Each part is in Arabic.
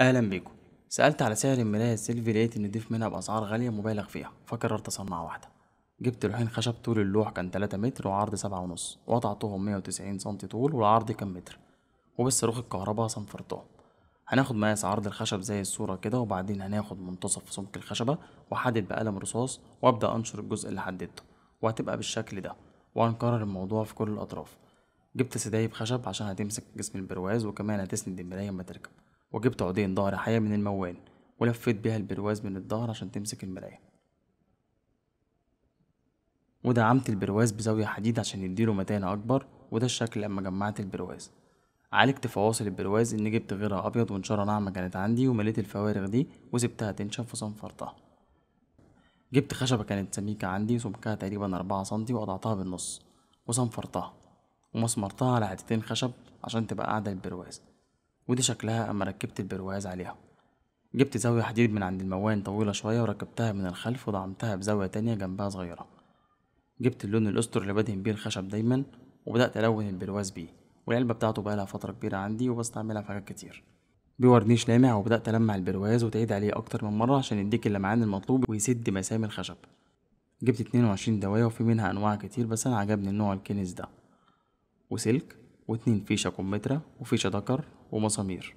اهلا بيكم سالت على سعر المرايه السيلفي لقيت ان ضيف منها باسعار غاليه مبالغ فيها فقررت اصنع واحده جبت لوحين خشب طول اللوح كان 3 متر وعرض سبعة ونص وقطعتهم 190 سم طول والعرض كان متر وبالصاروخ الكهرباء صنفرتهم هناخد مقاس عرض الخشب زي الصوره كده وبعدين هناخد منتصف سمك الخشبه واحدد بقلم رصاص وابدا انشر الجزء اللي حددته وهتبقى بالشكل ده وهنكرر الموضوع في كل الاطراف جبت سدايب خشب عشان هتمسك جسم البرواز وكمان هتسند المرايه اما تركب وجبت عودين ظهر حية من الموال ولفيت بيها البرواز من الظهر عشان تمسك المراية ودعمت البرواز بزاوية حديد عشان يديله متانة أكبر وده الشكل لما جمعت البرواز عالجت فواصل البرواز إني جبت غيرها أبيض ونشارة ناعمة كانت عندي ومليت الفوارغ دي وسبتها تنشف وصنفرتها جبت خشبة كانت سميكة عندي وسمكها تقريبا أربعة سنتي وقطعتها بالنص وصنفرتها ومسمرتها على حتتين خشب عشان تبقى قاعدة البرواز ودي شكلها اما ركبت البرواز عليها جبت زاوية حديد من عند الموان طويلة شوية وركبتها من الخلف ودعمتها بزاوية تانية جنبها صغيرة جبت اللون الأسطر اللي بدهن بيه الخشب دايما وبدأت ألون البرواز بيه والعلبة بتاعته بقالها فترة كبيرة عندي وبستعملها في حاجات كتير بورنيش لامع وبدأت ألمع البرواز وتعيد عليه أكتر من مرة عشان يديك اللمعان المطلوب ويسد مسام الخشب جبت اتنين وعشرين دواية وفي منها أنواع كتير بس أنا عجبني النوع الكنز ده وسلك واتنين فيشة كمثرى وفيشة دكر ومسامير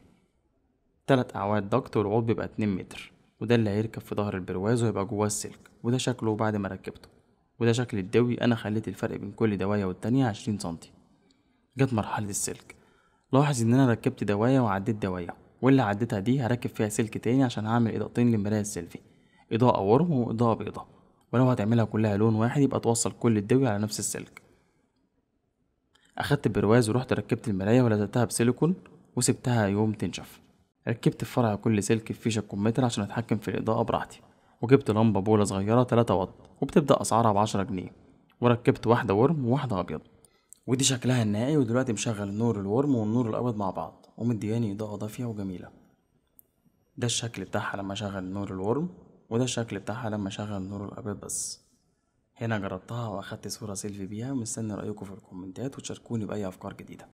تلات أعواد ضغط والعود بيبقى اتنين متر وده اللي هيركب في ظهر البرواز ويبقى جواه السلك وده شكله بعد ما ركبته وده شكل الدوي أنا خليت الفرق بين كل دواية والتانية عشرين سنتي جت مرحلة السلك لاحظ إن أنا ركبت دواية وعديت دواية واللي عديتها دي هركب فيها سلك تاني عشان هعمل إضاءتين للمراية السيلفي إضاءة ورم وإضاءة بيضة ولو هتعملها كلها لون واحد يبقى توصل كل الدوي على نفس السلك أخدت برواز ورحت ركبت المراية ولزقتها بسيليكون وسبتها يوم تنشف ركبت في فرع كل سلك في فيشة كمتر عشان أتحكم في الإضاءة براحتي وجبت لمبة بولة صغيرة 3 وات وبتبدأ أسعارها بعشرة جنيه وركبت واحدة ورم وواحدة أبيض ودي شكلها النهائي ودلوقتي مشغل نور الورم والنور الأبيض مع بعض ومدياني إضاءة دافية وجميلة ده الشكل بتاعها لما أشغل نور الورم وده الشكل بتاعها لما أشغل النور الأبيض بس هنا جربتها واخدت صورة سيلفي بيها ومستني رأيكم في الكومنتات وتشاركوني بأي أفكار جديدة